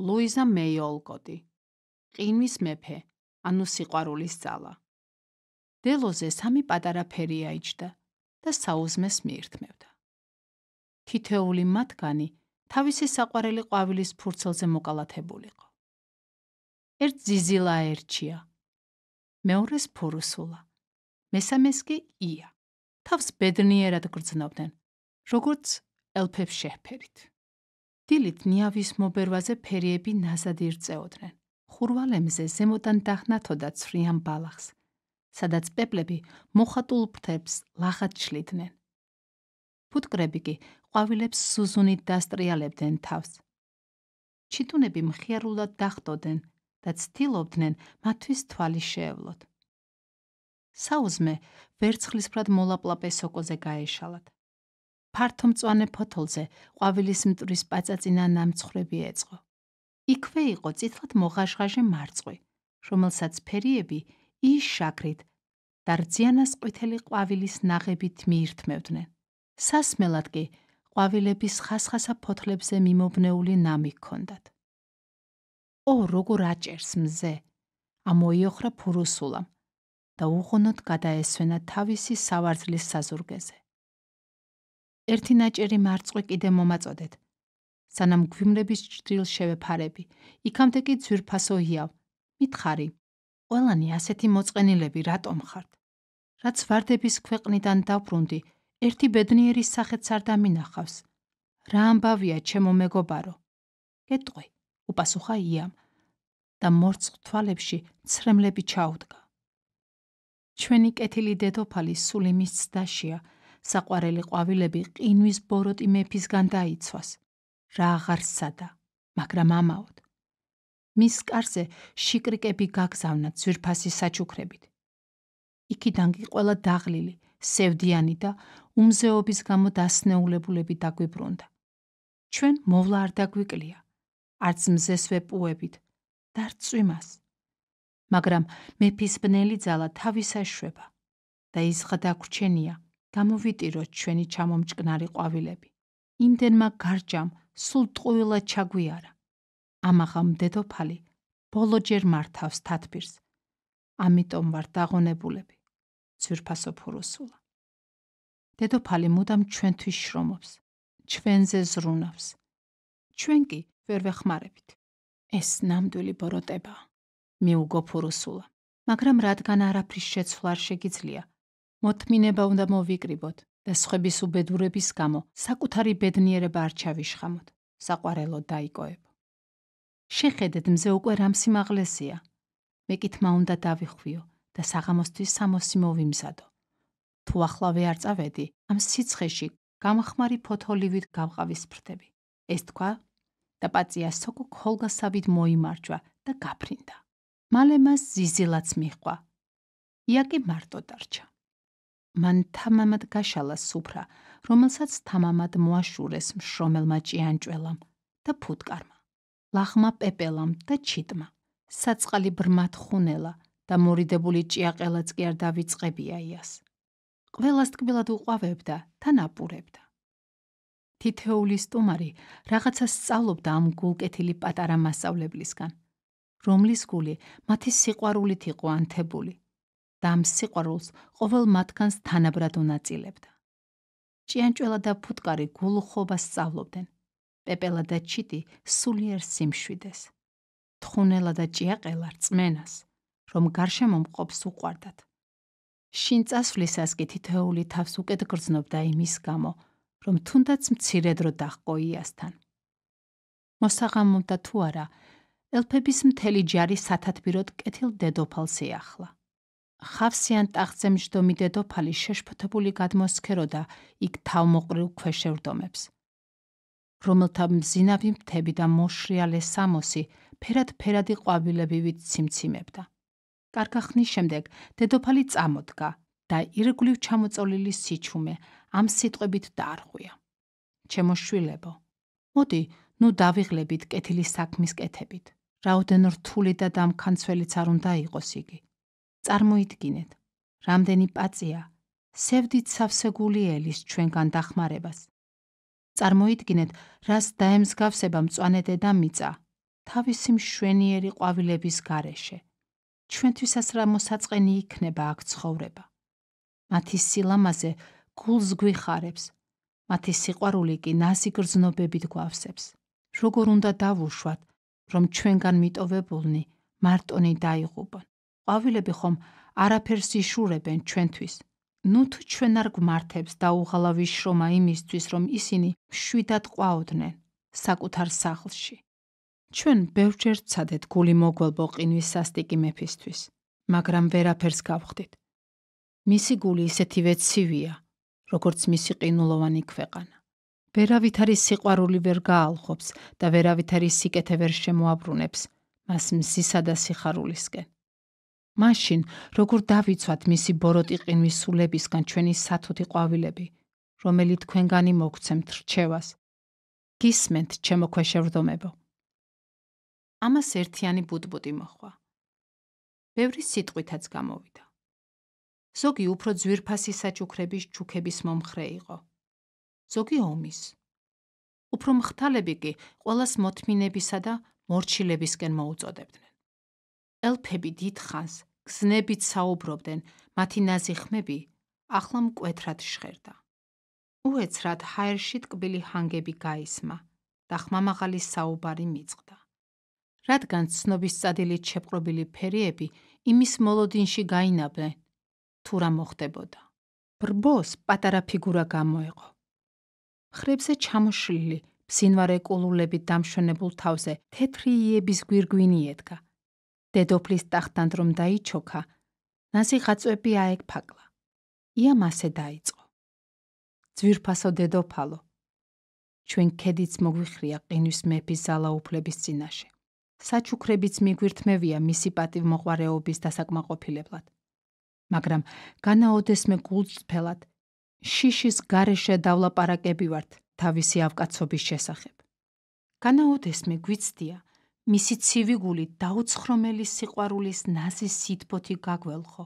ლუიზა მეიოლკოტი ყინვის მეფე ანუ სიყვარულის ძალა დელოზე სამი პატარა ფერი აიჭდა და საუზმეს მიირთმევდა თითეული მათგანი თავისი საყვარელი ყვავილის ფურცელზე მოკალათებულიყო ერთ ზიზილა ერჩია მეორეს ფურუსულა მესამეს კი ია თავს ბედნიერად გრძნობდნენ როგორც ელფებს შეფერით დილით ნიავის მობერვაზე ფერიები ნაზად ირწეოდნენ. ხურვალემზე ზემოდან დახნათოდა ცრიან ბალახს, სადაც პეპლები მოხატულ ფრთებს ლაღაჩლიდნენ. ფუტკრები კი ყვავილებს სუზუნით დასტრიალებდნენ თავს. ჩიტუნები მხიარულად დახტოდნენ და ცდილობდნენ მათთვის თვალი შეევლოთ. საუზმე ვერცხლისფრად მოლაპლაპე სოკოზე გაეშალათ. ფართომწვანე ფოთოლზე ყვავილის მტრის პაწაწინა ნამცხრები ეწყო. იქვე იყო ცითლად მოღაშღაშე მარწყვი, რომელსაც ფერიები ის შაგრით და რძიანას ყვითელი ყვავილის ნაღებით მიირთმევდნენ. სასმელად კი ყვავილების ხასხასა ფოთლებზე მიმობნეული ნამი ჰქონდათ. ო, როგორ აჭერს მზე! ამოიოხრა ფურუსულამ და უღონოდ გადაესვენა თავისი სავარძლის საზურგეზე. ერთი ნაჭერი მარწყვი კიდე მომაწოდეთ. სანამ გვიმრების ჭრილ შევეფარები, იქამდე კი ძვირფასო იავ. მითხარი. ყველანი ასეთი მოწყენილები რატომ ხართ? რაც ვარდების ქვეყნიდან დაბრუნდი, ერთი ბედნიერი სახეც არ დამინახავს. რა ამბავია ჩემო მეგობარო? გეტყვი, უპასუხა იამ და მორცხ თვალებში ცრემლები ჩაუდგა. ჩვენი კეთილი დედოფალი სული მისცდაშია. საყვარელი ყვავილები ყინვის ბოროტი მეფისგან დაიცვას. რა აღარსადა, მაგრამ ამაოდ. მის კარზე შიკრიკები გაგზავნა ძვირფასი საჩუქრებით. იქიდან კი ყველა დაღლილი, სევდიანი და უმზეობის გამო დასნეულებულები დაგვიბრუნდა. ჩვენ მოვლა არ დაგვიკლია, არც მზესვე პუებით, დარც წვიმას. მაგრამ მეფის ბნელი ძალა თავისაშვება და ის ხდა გრჩენია. გამოვიტიროთ ჩვენი ჩამომჭკნარი ყვავილები. იმდენმა გარჯამ სულ ტყუილა ჩაგვიარა. ამაღამ დედოფალი ბოლო ჯერ მართავს თათბირს. ამიტომ ვარ დაღონებულები. ცირფასო ფუროსულა. დედოფალი მუდამ ჩვენთვის შრომობს. ჩვენზე ზრუნავს. ჩვენ კი ვერ ვეხმარებით. ეს ნამდვილი ბოროტება მიუგო ფუროსულა. მაგრამ რადგან არაფრის შეცვლა არ შეგიძლია, მოთმინება უნდა მოვიკრიბოთ და სხების უბედურების გამო საკუთარი ბედნიერება არ ჩავიშხამოთ საყვარელო დაიკოებ შეხედეთ მზე უკვე რამ სიმაღლესია მე კითმა უნდა დავიხვიო და საღამოსთვის სამოსი მოვიმზადო თუ ახლავე არ წავედი ამ სიცხეში გამხმარი ფოთოლივით გავყავისფრდები ეს თქვა და პაციია სოკო ხოლგასავით მოიმარჯვა და გაფრინდა მალე მას ზიზილაც მიყვა იაკი მარტო დარჩა მან თამამად გაშალა სუფრა, რომელსაც თამამად მოაშურეს მშრომელმა ჭიანჭველამ და ფუტკარმა, ლახმა პეპელამ და ჩიტმა. საწყალი ბრმად ხუნელა და მორიდებული ჭიაყელაც კი არ დავიწყებია იას. ყველას თკბილად უყვავებდა და ნაპურებდა. თითეული სტუმარი რაღაცა სწავლობდა ამ გულკეთილი პატარა მასავლებლისგან, რომლის გული მათი სიყვარულით იყო ანთებული. და ამ სიყვარულს ყოველ მათგანს თანაბრად უნაწილებდა. ჭიანჭველა და ფუტკარი გულხობას სწავლობდნენ. პეპელა და ჩიტი სულიერ სიმშვიდეს. თხუნელა და ჭიაყელა რწმენას, რომ გარშემო მყოფს უყვარდათ. შინ წასვლისას კი თითოეული თავს უკეთ გრძნობდა იმის გამო, რომ თუნდაც მცირე დრო დაჰყო იასთან. მოსაღამოდ და თუ არა, ელფების მთელი ჯარი სათათბიროდ კეთილ დედოფალს ეახლა. ხავსიან ტახტზე მჯდომი დედოფალი შეშფოთებული გადმოსქეროდა იქ თავმოყრილ ქვეშევრდომებს რომელთა მძინავი მთები და მოშრიალე სამოსი ფერად-ფერადი ყვავილები ვიციმციმებდა კარგახნის შემდეგ დედოფალი წამოდგა და ირგვლივ ჩამოწოლილი სიჩუმე ამ სიტყვებით დაარღვია ჩემო შვილებო მოდი ნუ დავიღლებით კეთილი საქმის კეთებით რაოდენ რთული და დამხანცველიც არ უნდა იყოს იგი წარმოიდგინეთ, რამდენი პაწია სევდით სავსეგული ელის ჩვენგან დახმარებას. წარმოიდგინეთ, რას დაემსგავსება მწვანე დედამიწა თავისი მშვენიერი ყვავილების გარეშე. ჩვენთვისაც რა მოსაწყენი იქნება აქ ცხოვრება. მათი სილამაზე გულს გვიხარებს, მათი სიყვარული კი ناسიგრძნობებით გვავსებს. როგორ უნდა დავუშვათ, რომ ჩვენგან მიტოვებულნი მარტონი დაიღუპონ? ყვავილები ხომ არაფერს იშურებენ ჩვენთვის ნუ თუ ჩვენ არ გმართებს და უღალავი შრომა იმისთვის რომ ისინი შვიდად ყვაოდნენ საკუთარ სახლში ჩვენ ბევრჯერ წადეთ გული მოგვალბო ყინვის სასტიკი მეფისთვის მაგრამ ვერაფერს გავხდით მისი გული ისეთივე ცივია როგორც მისი ყინულოვანი ქვეყანა ვერავით არის სიყვარული ვერ გაალხობს და ვერავით არის სიკეთე ვერ შემოაბრუნებს მას მსისა და სიხარულისკენ მაშინ როგორ დავიცვათ მისი ბოროტი ყინვის სულებისგან ჩვენი სათოთი ყვავილები რომელი თქვენგანი მოგცემთ რჩევას გისმენთ ჩემო ქეშევდომებო ამას ერთიანი ბუდბუდი მოხვა ბევრი სიტყვითაც გამოვიდა ზოგი უფრო ძვირფასი საჩუქრების ჩუქების მომხრე იყო ზოგი ომის უფრო მხთალები კი ყოველს მოთმინებისა და მორჩილებისკენ მოუწოდებდნენ ელფები დიდხანს გზნებით საუბრობდნენ მათი ნაზი ხმები ახლა მკვეთრად შხერდა უეცრად ჰაერში ტკბილი ჰანგები გაისმა და ხმამაღალი საუბარი მიწყდა რადგან ცნობის წადილით შეფყრობილი ფერიები იმის მოლოდინში გაინაბნენ თუ რა მოხდებოდა ბრბოს პატარა ფიгура გამოეყო ხრებსე ჩამოშლილი ბსინვარე კულულებით დამშვენებულ თავზე თეთრი იების გვირგვინი ედგა დედოფლის ტახტთან რომ დაიჩოქა, ნასიღაწვეები აეკფაკლა. იამ ასე დაიწყო. ძვირფასო დედოფალო, ჩვენ ქედიც მოგвихრია ყინვის მეფის ზალაუფლების წინაშე. საჩუქრებიც მიგვირთმევია მისი პატივ მოყარეობის დასაკმაყოფილებლად. მაგრამ განაოდეს მე გულწრფელად შიშის გარეშე დავლაპარაკები ვართ თავისი ავკაცობის შესახებ. განაოდეს მე გვიცდია, მისი ცივი გული დაუცხრომელი სიყვარულის ნაზი სითბოთი გაგველხო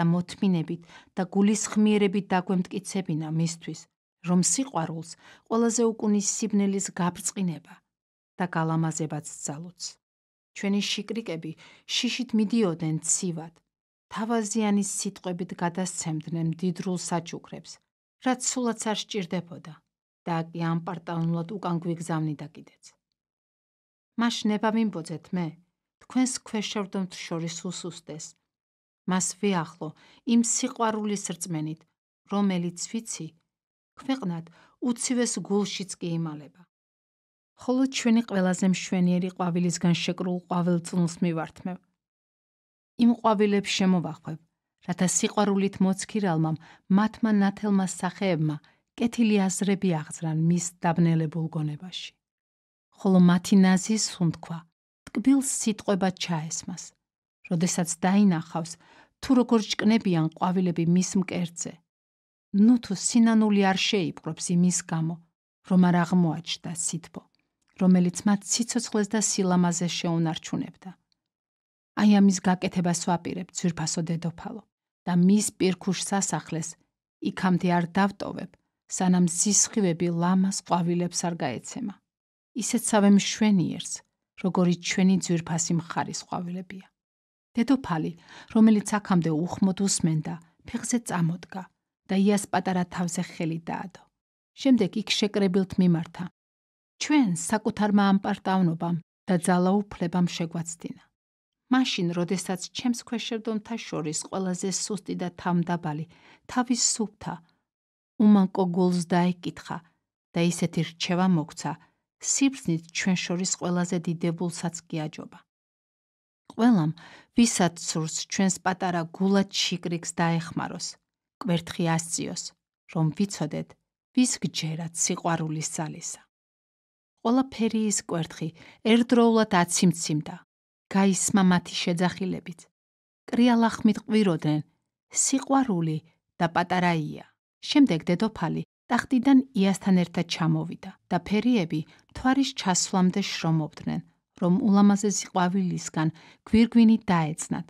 და მოთმინებით და გულის ხმიერებით დაგვემტკიცებინა მისთვის რომ სიყვარულს ყველაზე უკუნის სიბნელის გაბრწყინება და გალამაზებაც ძალოც ჩვენი შიკრიკები შიშით მიდიოდნენ ცივად თავაზიანის სიტყვებით გადასცემდნენ დიდრულ საჩუქრებს რაც სულაც არ სჭირდებოდა და კი ამ პარტალნულად უკან გვიგზავნიდა კიდეც მას ნება მიმბოძეთ მე თქვენს ქვეშევდომთ შორის უსუსტეს მას ვიახლო იმ სიყვარულის რწმენით რომელიც ვიცი ქვეყნად უცივეს გულშიც კი იმალება ხოლო ჩვენი ყველაზე მშვენიერი ყვავილისგან შეკრულ ყვავილწნულს მივართმევ იმ ყვავილებს შემოვახვევ რათა სიყვარულით მოცქირალმა მათმა ნათელმა სახეებმა კეთილი აზრები აღძრან მის დაბნელებულ გონებაში ხოლო მათი ნაზი სუნთქვა. ტკბილ სიტყვება ჩაესმას. როდესაც დაინახავს, თუ როგორ ჭკნებიან ყვავილები მის მკერდზე. ნუ თუ სინანული არ შეიპყრობს იმის გამო, რომ არ აღმოაჩნდა სითბო, რომელიც მათ ციცოცხლეს და სილამაზეს შეუნარჩუნებდა. აი ამის გაკეთებას ვაპირებ ძირფასო დედოფალო და მის პირქუშ სასახლეს იქამდე არ დავტოვებ, სანამ სისხივები ლამას ყვავილებს არ გაეცემა. ისეთ სავე მშვენიერს, როგორიც ჩვენი ძვირფასი მხარის ყვავილებია. დედოფალი, რომელიც აქამდე უხმოდ უსმენდა, ფეხზე წამოდგა და იას პატარა თავზე ხელი დაადო. შემდეგ იქ შეკრებილთ მიმართა. ჩვენ საკუთარმა ამპარტავნობამ და ძალაუფლებამ შეგვაცდინა. მაშინ, როდესაც ჩემს ქვეშერდომთა შორის ყველაზე სუსტი და თამდაბალი თავის სუფთა უმანკო გულს დაეკითხა და ისეთი რჩევა მოგცა, სიბრძნით ჩვენ შორის ყველაზე დიდებულსაც გიაჯობა. ყველამ, ვისაც სურს ჩვენს პატარა გულად შიკრიკს დაეხმაროს, კვერთხი ასციოს, რომ ვიცოდეთ, ვის გჯერათ სიყვარულის ძალისა. ყველაფერი ის კვერთხი ერთდროულად აციმციმდა, გაისმა მათი შეძახილებით. კრიალახმით ყვიროდნენ სიყვარული და პატარაია. შემდეგ დედოფალი ტახტიდან იასთან ერთად ჩამოვიდა და ფერიები თვარის ჩასვლამდე შრომობდნენ, რომ ულამაზესი ყვავილისგან გვირგვინი დაეცნათ.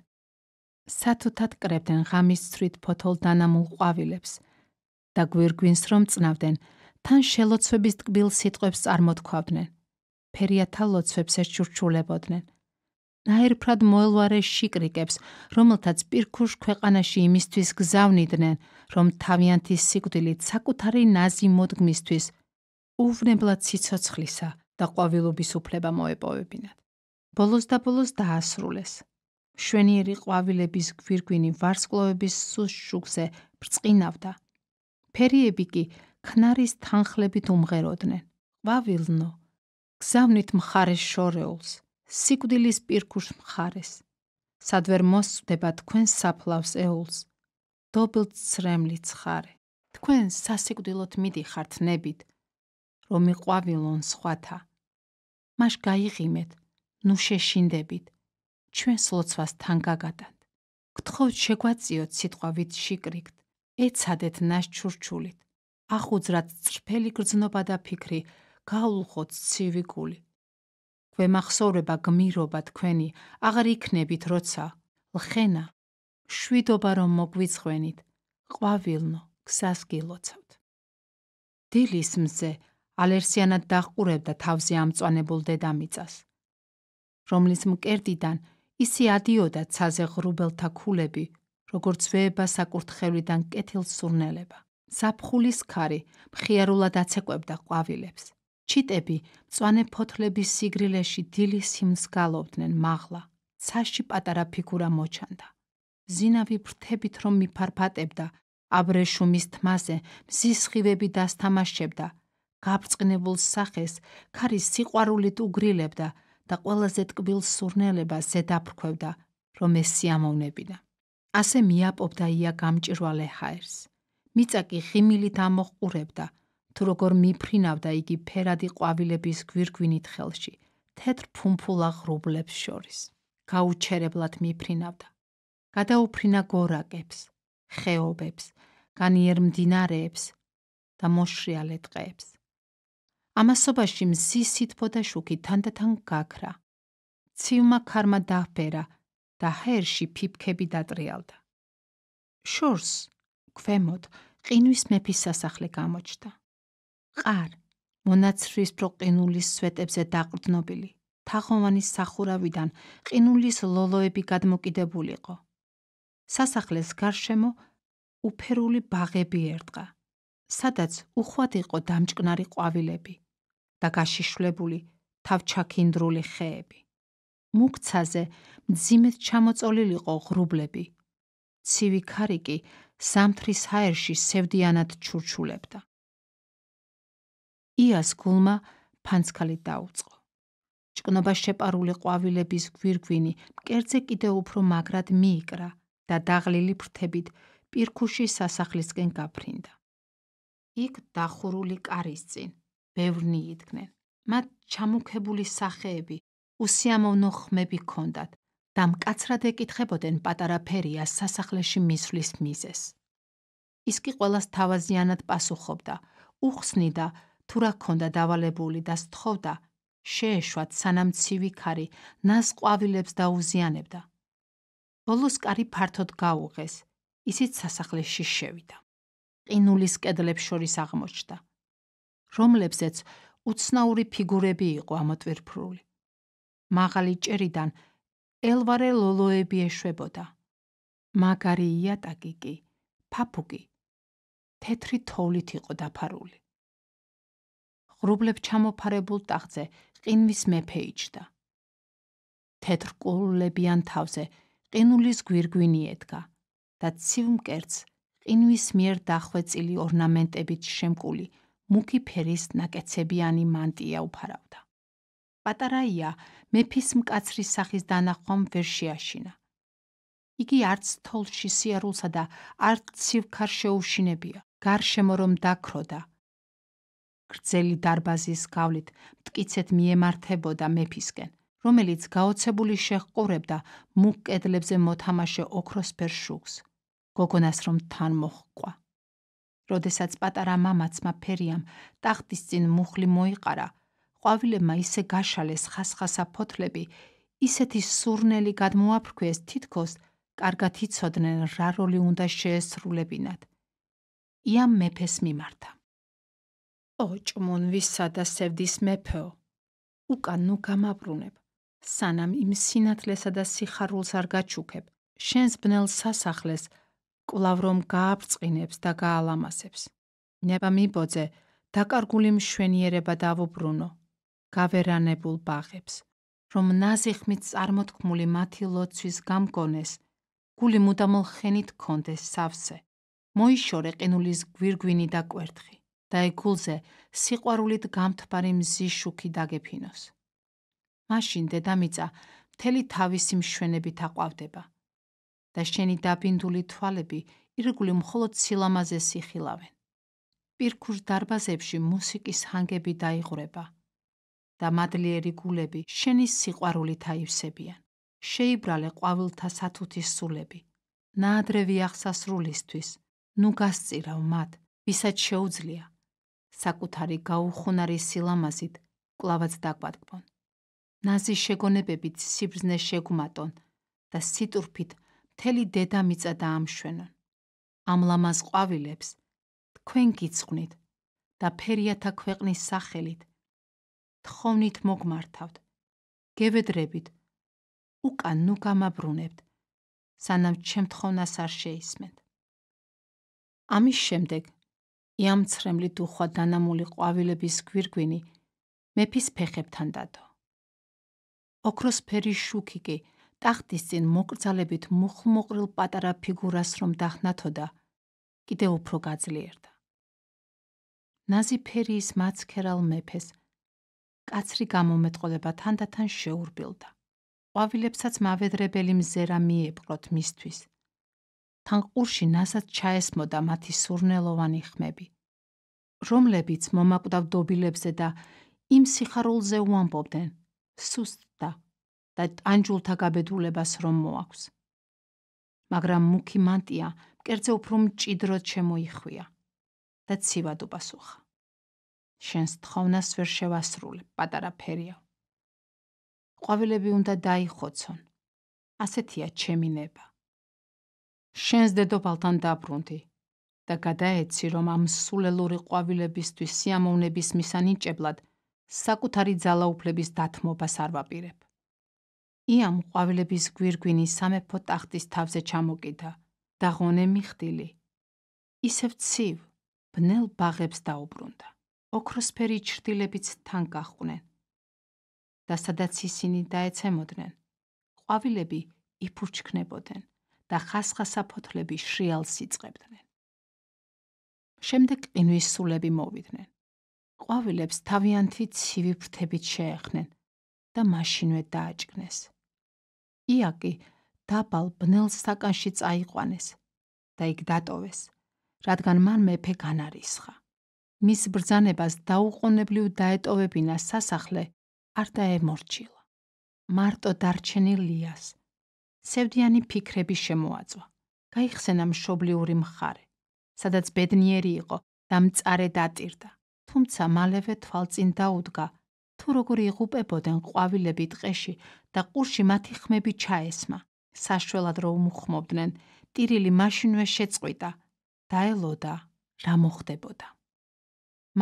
სათუთად კრებდნენ ღამის ცვით ფოთოლ დანამულ ყვავილებს და გვირგვინს რომ წნავდნენ, თან შელოცვების ტკბილ სიტყვებს წარმოთქვავდნენ. ფერიათა ლოცვებს ეშურჩულებოდნენ. ნაირფრად მოელვარე შიკრიკებს, რომელთაც პირქუშ ქვეყანაში იმისთვის გზავნიდნენ, რომ თავიანთი სიკვდილით საკუთარი ნაზი მოდგმისთვის უვნებლად ციცოცხლისა და ყვავილობის უფლება მოეპოვებინათ. ბოლოს და ბოლოს დაასრულეს. შვენიერი ყვავილების გვირგვინი ვარსკვლავების სუს შუქზე ბრწყინავდა. ფერიები კი ქნარის თანხლებით უმღეროდნენ. ყვავილნო, გზავნით მხარეს შორეულს. სიკვდილის პირქუშ მხარეს სად ვერ მოსდება თქვენ საფლავს ეულს დობილცრემლი ცხარე თქვენ სასიკვდილოდ მიდიხართ ნებით რომ იყავილონ სხვათა მაშ გაიღიმეთ ნუ შეშინდებით ჩვენ სლოცვას თან გაგატანთ გთხოვთ შეგვაციოთ სიტყვა ვით შიკრიკთ ეცადეთ ناش ჩურჩულით ახუძრად წრფელი გრძნობა და ფიქრი გაულხოთ ცივი გული გვემახსოვრება გმირობა თქვენი, აღარ იქნებით როცა ლხენა. შვიდობა რომ მოგვიცხვენით. ყვავილნო, გსას გილოცავთ. დილის მზე ალერსიანად დაყურებდა თავზე ამწვანებულ დედამიწას, რომლის მკერდიდან ისე ადიოდა ცაზე ღრუბელთა ქულები, როგორც ძვეება საკურთხევლიდან კეთილსურნელება. საფხულის ხარი მხიარულად აცეკვებდა ყვავილებს. ჩიტები მწوانه ფოთლების სიგრილეში დილის იმს გალობდნენ მაღლა საში პატარა ფიგურა მოჩანდა ზინავი ფრთებით რომ მიფარფატებდა აბრეშუმის თმაზე მსისხივები დასთამაშებდა გაბრწყინებულ სახეს ქარის სიყვარულით უგრილებდა და ყველაზე ტკბილ სურნელებას ზედაფრქვევდა რომ ეს სიამოვნებინა ასე მიაპობდა ია გამჭირვალე ჰაერს მიწა კი ღიმილით ამოხურებდა თუ როგორ მიფრინავდა იგი ფერადი ყვავილების გვირგვინით ხელში, თეთრ ფუმფულა ღრუბლებს შორის. გაუჩერებლად მიფრინავდა. გადაუფრინა გორაკებს, ხეობებს, განიერ მდინარეებს და მოშრიალე ტყეებს. ამასობაში მზის სითბო და შუქი თანდათან გაქრა. ცივმა ქარმა დაფერა და ჰერში ფიფქები დატრიალდა. შორს, ქვემოთ, ყინვის მეფის სასახლე გამოჩნდა. ყარ მონაცრის პროყინულის სვეტებზე დაყრდნობილი თახოვანის სახურავიდან ყინულის ლოლოები გადმოკიდებულიყო სასახლეს გარშემო უფერული ბაღები ერთყა სადაც უხვად იყო დამჭკნარი ყვავილები და გაშიშვლებული თავჩაქინდრული ხეები მუქცაზე ძიმეთ ჩამოწოლილიყო ღრუბლები ცივი ქარი კი სამთრის ჰაერში სევდიანად ჩურჩულებდა იას გულმა ფანცკალი დაუწყო. ჭკნობა შეპარული ყვავილების გვირგვინი მკერდზე კიდევ უფრო მაგრად მიიკრა და დაღლილი ფრთებით პირქუში სასახლისკენ გაფრინდა. იქ დახურული კარის წინ ბევრნი იდგნენ. მათ ჩამოქებული სახეები, უსიამოვნო ხმები ჰქონდათ. და მკაცრად ეკითხებოდნენ პატარა ფერიას სასახლეში მისვლის მიზეს. ის კი ყოველას თავაზიანად პასუხობდა, უხსნიდა, თუ რა ქონდა დავალებული და სთხოვდა შეეშვა სანამ ცივი ქარი ناس ყვავილებს დაუზიანებდა ბოლოს კარი ფართოდ გაუღეს ისიც სასახლეში შევიდა ყინულის კედლებს შორის აღმოჩნდა რომლებსაც უცნაური ფიგურები იყო ამოტვირფრული მაღალი ჭერიდან ელვარე ლოლოები ეშვებოდა მაგარი იატაკი კი ფაფუკი თეთრი თოვლით იყო დაფარული ღრუბლებ ჩამოფარებულ ტახტზე ყინვის მეფე იჯდა. თეთრ კულლებიან თავზე ყინულის გვირგვინი ედგა და ცივ მკერდს ყინვის მიერ დახვეწილი ორნამენტებით შემკული მუქი ფერის ნაკეცებიანი მანტია უფარავდა. პატარაია მეფის მკაცრი სახის დანახვამ ვერ შეაშინა. იგი არც თოლში სიარულსა და არც ცივ ქარშეუშინებია. გარშემო რომ დაქროდა, გრძელი დარბაზის გავლით მткиცეთ მიემართებოდა მეფისკენ, რომელიც გაოცებული შეხყურებდა მუქ კედლებზე მოთამაშე ოქროსფერ შუქს, გოგონას რომ თან მოხყვა. როდესაც პატარა მამაცმა ფერიამ ტახტის წინ მუხლი მოიყარა, ყვავილებმა ისე გაშალეს ხასხასა ფოთლები, ისეთი სურნელი გადმოაფრქვეს თითქოს კარგად იცოდნენ რა როლი უნდა შეესრულებინათ. იამ მეფეს მიმართა. ოჭმონ ვისა და სევდის მეფეო უკან ნუ გამაბრუნებ სანამ იმ სინათლესა და სიხარულს არ გაჩუქებ შენს ბნელ სასახლეს კლავრომ გააბრწყინებს და გაალამასებს ნება მიბოძე დაკარგული მშვენიერება დავუბრუნო გავერანებულ ბაღებს რომ ნაზიხმით წარმოთქმული მათი ლოცვის გამგონეს გული მუდამ ხენით კონდეს სავსე მოიშორე ყინულის გვირგვინი და კვერთხი და ეგ გულზე სიყვარულით გამთბარი მზის შუქი დაგეფინოს. მაშინ დედამიწა მთელი თავისი მშვენებით აყვავდება და შენი დაბინდული თვალები ირგული მხოლოდ სილამაზე სიხილავენ. პირქუშ დარბაზებში მუსიკის ჰანგები დაიღრება და მადლიერი გულები შენი სიყვარულით აივსებიან. შეიბრალე ყვავილთა სათუთის სულები. ნაადრევი აღსასრულისთვის, ნუ გასწირავ მათ, ვისაც შეუძლია საკუთარი გაუხუნარი სილამაზით კლავაც დაგვატკბონ. ნაზი შეგონებებით სიბრძნე შეგუმატონ და სიტურფით მთელი დედამიწა დაამშვენონ. ამ ლამაზ ყვავილებს თქვენ გიცხვნით და ფერიათა ქვეყნის სახელით თხოვნით მოგმართავთ. გევედრებით უკან ნუ გამაბრუნებთ სანამ ჩემთხოვნას არ შეისმენთ. ამის შემდეგ იამცრემლი დუხვა დანამული ყვავილების გვირგვინი მეფის ფეხებთან დადო. ოქროსფერი შუქი კი ტახტის წინ მოკრძალებით მუხმოყრილ პატარა ფიგურას რომ დახნათოდა, კიდე უფრო გაძლიერდა. ნაზი ფერის მაცქერალ მეფეს კაცრი გამომეტყოლება თანდათან შეურბილდა. ყვავილებსაც მავედრებელი მზერა მიეპყროთ მისთვის. თან ყურში ناسად ჩაესმოდა მათი სურნელოვანი ხმები რომლებიც მომაკვდავ დობილებზე და იმ სიხარულზე უამბობდნენ სუსტა და ტანჯულთა გაბედულებას რომ მოაქვს მაგრამ მუქი მანტია მკერდზე უფრო მჭიდროდ შემოიხვია და ცივადობას უხა შენს თხოვნას ვერ შევასრულე პატარა ფერია ყვავილები უნდა დაიხოცონ ასეთია ჩემინება შენს დედოფალთან დაბრუნდი და გადაეცი, რომ ამ სულელური ყვავილებისთვის სიამოვნების მისანიჭებლად საკუთარი ძალაუფლების დათმობას არ ვაპირებ. იამ ყვავილების გვირგვინი სამეფო ტახტის თავზე ჩამოკიდა და ღონე მიხდილი. ისევ ცივ, ბნელ ბაღებს დაუბრუნდა. ოქროსფერი ჭრდილებიც თან გაყვნენ. და სადაც ისინი დაეცემოდნენ, ყვავილები იფურჩქნებოდნენ. და ხასხასა ფოთლები შრიალს იწებდნენ. შემდეგ ყინვის სულები მოვიდნენ. ყვავილებს თავიანთი ცივი ფრთებით შეეხნენ და მაშინვე დააჭკნეს. იაკი დაბალ ბნელ საკანში წაიყვანეს და იქ დატოვეს, რადგან მან მეფე განარისხა. მის ბრძანებას დაუყოვნებლივ დაეტოვებინა სასახლე არ დაემორჩილა. მარტო დარჩენილიას სევდიანი ფიქრები შემოაწვა. გაიხსენა მშობლიური მხარე, სადაც ბედნიერი იყო და მწარე დატირდა. თუმცა მალევე თვალწინ დაუდგა, თუ როგორ იღუპებოდნენ ყვავილები ტყეში და ყურში მათი ხმები ჩაესმა. საშველად რო უმხმობდნენ, ტირილი მაშინვე შეწყვიტა და ელოდა რა მოხდებოდა.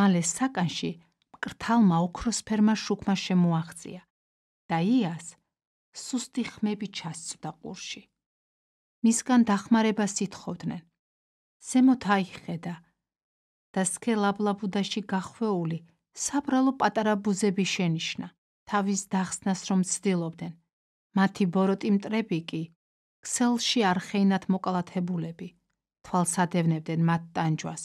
მალე საკანში მკრთალმა ოქროსფერმა შუქმა შემოაღწია და იას სუსტი ხმები ჩასწვდა ყურში. მისგან დახმარებას ითხოვდნენ. ზემოთ აიხედა და სკელაბლაბუდაში გახვეული საბრალო პატარა ბუზები შენიშნა. თავის დახსნას რომ ცდილობდნენ. მათი ბოროტი მტრები კი ქსელში არხეინათ მოკალათებულები თვალსადევნებდნენ მათ ტანჯვას.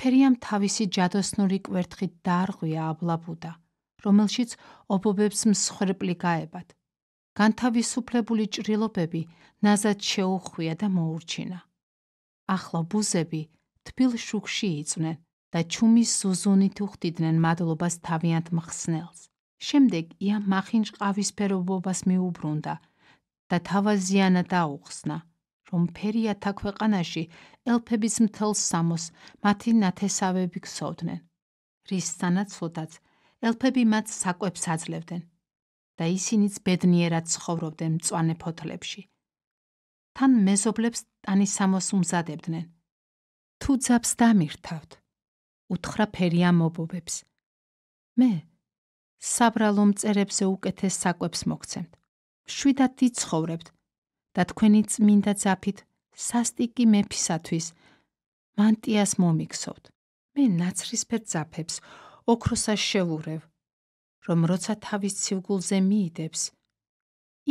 ფერიამ თავისი ჯადოსნური კვერთხით დაარღვია აბლაბუდა, რომელშიც ობობებს მსხრეპლი გაებათ. განთავისუფლებული ჭრილობები ნაზად შეუხვია და მოურჩინა. ახლა ბუზები თბილ შუქში იწვნენ და ჩუმის სუზუნით უხდიდნენ მადლობას თავიანთ მხსნელს. შემდეგ ია მახინჭყავისფერობობას მიუბრუნდა და თავაზიანა დაუხსნა, რომ ფერიათა ქვეყანაში ელფების მთელ სამოს მათი ნათესავები გსოვდნენ. რის სანაცვლოდაც ელფები მათ საკვებს აძლევდნენ. და ისინიც ბედნიერად ცხოვრობდნენ მწوانه ფოთლებში. თან მეზობლებს ტანისამოს უმზადებდნენ. თუ ძაბს დამირთავთ, უთხრა ფერია მობობებს. მე საბრალო მწერებზე უკეთეს საკვებს მოგცემთ. შვიდად დიცხოვრებთ და თქვენი წმინდა ძაფით სასტიკი მეფისათვის მანტიას მომიქსოვთ. მე ნაცრისფერ ძაფებს ოქროსა შევურევ. რომ როცა თავის ციგულზე მიიდებს,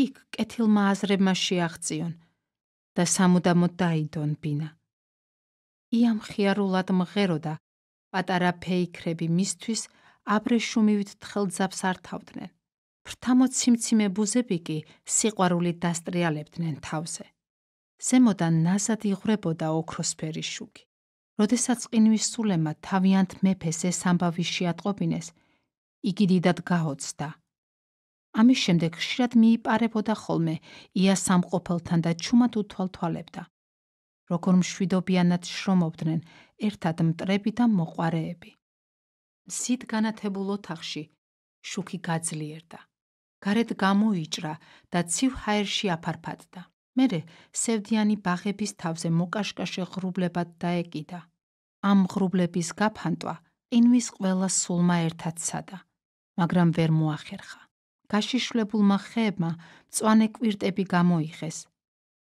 იქ კეთილმა აზრებმა შეაღწიონ და სამუდამოდ დაიდონ ბინა. იამ ხიარულად მღეროდა პატარა ფეიქრები მისთვის აბრეშუმივით თხელძაბს ართავდნენ. ფრთამო ციმციმე ბუზები კი სიყვარულით დასტრიალებდნენ თავზე. ზემოდან ნაზად იღვრებოდა ოქროსფერის შუქი. როდესაც ყინვის სულემა თავიანთ მეფეს ეს ამბავი შეატყობინეს, იგი დიდად გაოცდა. ამის შემდეგ ხშირად მიიპარებოდა ხოლმე ია სამყოფელთან და ჩუმად უთვალთვალებდა. როგორ მშვიდობიანად შრომობდნენ ერთად მტრები და მოყვარეები. სით განათებულ ოთახში შუქი გაძლიერდა. გარეთ გამოიჭრა და ცივ ჰაერში აფარფატდა. მერე სევდიანი ბაღების თავზე მოკაშკაშე ღრუბლებად დაეკიდა. ამ ღრუბლების გაფანტვა ყინვის ყველა სულმა ერთად სადა. მაგრამ ვერ მოახერხა. გაშიშვლებულმა ხეებმა წვანე კვირტები გამოიხეს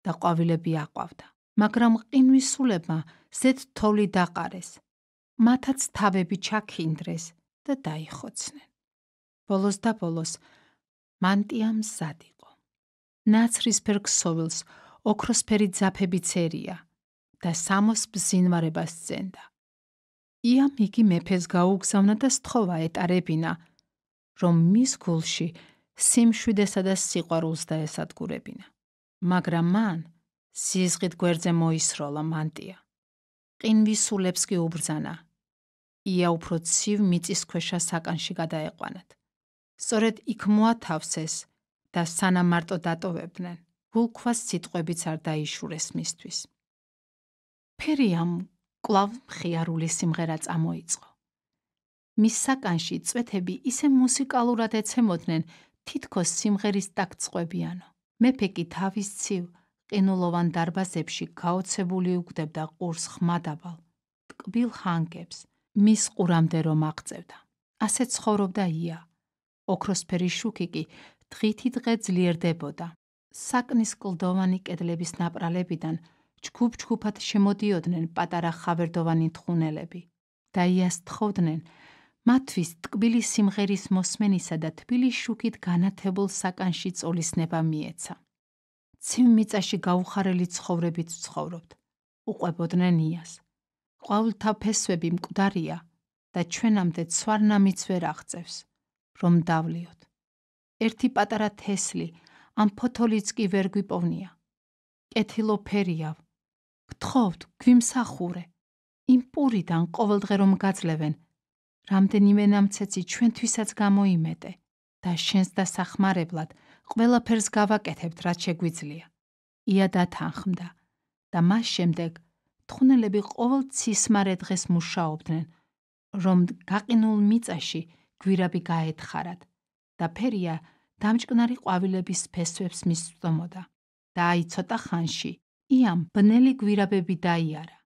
და ყვავილები აყვავდა. მაგრამ ყინვისულებმა ზეთ თოვლი დაყარეს. მათაც თავები ჩაქინდრეს და დაიხოცნენ. ბოლოს და ბოლოს მანტიამ სად იყო. ნაცრისფერ ქსოვილს ოქროსფერი ძაფები წერია და სამოს ბზინვარებას წენდა. იამ იგი მეფეს გაუგზავნა და სთხოვა ეტარებინა რომ მის გულში სიმშვიდესა და სიყვარულს დაესადგურებინა. მაგრამ მან სიზღით გვერდზე მოისროლა მანტია. ყინვისულებს კი უბრძანა. ია უფრო ცივ მიწისქვეშა საკანში გადაეყვანათ. სწორედ იქ მოათავსეს და სანამარტო დატოვებდნენ. გულქვას სიტყვებიც არ დაიშურეს მისთვის. ფერიამ კლავ მხიარული სიმღერა წამოიწყო. მის საკანში წვეთები ისე მუსიკალურად ეცემოდნენ თითქოს სიმღერის დაგწყვებიანო მეფე კი თავის ცივ ყინულოვან დარბაზებში გაოცებული უგდებდა ყურს ხმადაბალ ტკბილ ხანგებს მის ყურამდე რომ აღწევდა ასე ცხოვრობდა ია ოქროსფერი შუქი კი დღითი დღე ძლიერდებოდა საკნის კლდოვანი კედლების ნაპრალებიდან ჩკუბჩკუფად შემოდიოდნენ პატარა ხავერდოვანი თხუნელები და იას თხოვდნენ მათვის ტკბილი სიმღერის მოსმენისა და თბილი შუქით განათებულ საკანში წოლისნება მიეცა. ცივმიწაში გაუხარელი ცხოვრებით ცხოვრობთ. უყვებოდნენ იას. ყავლთა ფესვები მკვდარია და ჩვენამდე ცვარნამიც ვერ აღწევს, რომ დავლიოთ. ერთი პატარა თესლი ამ ფოთოლიც კი ვერ გვიპოვნია. კეთილოფერია. გთხოვთ, გვიმსახურე. იმ პურიდან ყოველდღე რომ გაძლევენ, რამდენიმე ნამცეცი ჩვენთვისაც გამოიმეტე და შენს დასახმარებლად ყველაფერს გავაკეთებთ, რაც შეგვიძლია. ია დათანხმდა და მას შემდეგ თხუნელები ყოველ ცისმარე დღეს მუშაობდნენ, რომ გაყინულ მიწაში გვირაბი გაეთხარათ და ფერია დამჭკნარი ყვავილების ფესვებს მისწვდომოდა. და აი ცოტა ხანში იამ ბნელი გვირაბები დაიარა.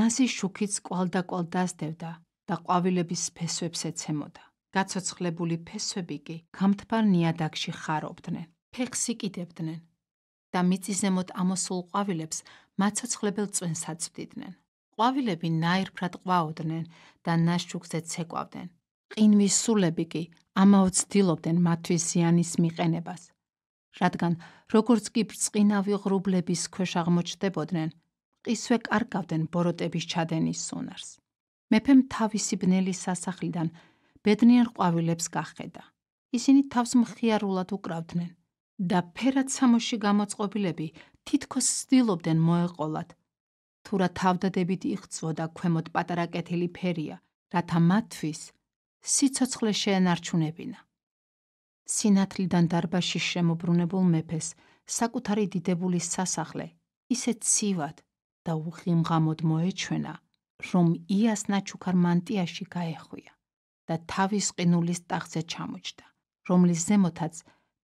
ناسი შუქიც კვალდაკვალ დასდევდა და ყვავილების ფესვებს ეცემოდა. გაცოცხლებული ფესვები კი გამთბარ ნიადაგში ხარობდნენ, ფეხს იკიდებდნენ და მიწისზემოთ ამოსულ ყვავილებს მაცოცხლებელ წვენს აწვდიდნენ. ყვავილები ნაირფრად ყვაოდნენ და ნაშჩუგზე ცეკავდნენ. ყინვის სულები კი ამაოც დილობდნენ მათვის ზიანის მიყენებას, რადგან როგორც კი ბრწყინავი ღრუბლების ქვეშ აღმოჩნდებოდნენ, ისვე კარგავდნენ ბოროტების ჩადენის სონარს. მეფემ თავისი ბნელი სასახლიდან ბედნიერ ყვავილებს გახედა. ისინი თავს მხიარულად უკრავდნენ და ფერად სამოში გამოწყობილები თითქოს ცდილობდნენ მოეყოლათ. თურა თავდადებით იხცვოდა ქვემოთ პატარა კეთილი ფერია, რათა მათთვის სიცოცხლე შეენარჩუნებინა. სინათლიდან დარბაში შემოbrunებულ მეფეს საკუთარი დიდებული სასახლე ისე ცივად და უღიმღამოდ მოეჩვენა. რომ იასნა ჩუქარმანტიაში გაეხვია და თავის ყინულის ტახზე ჩამოჭდა, რომლის ზემოთაც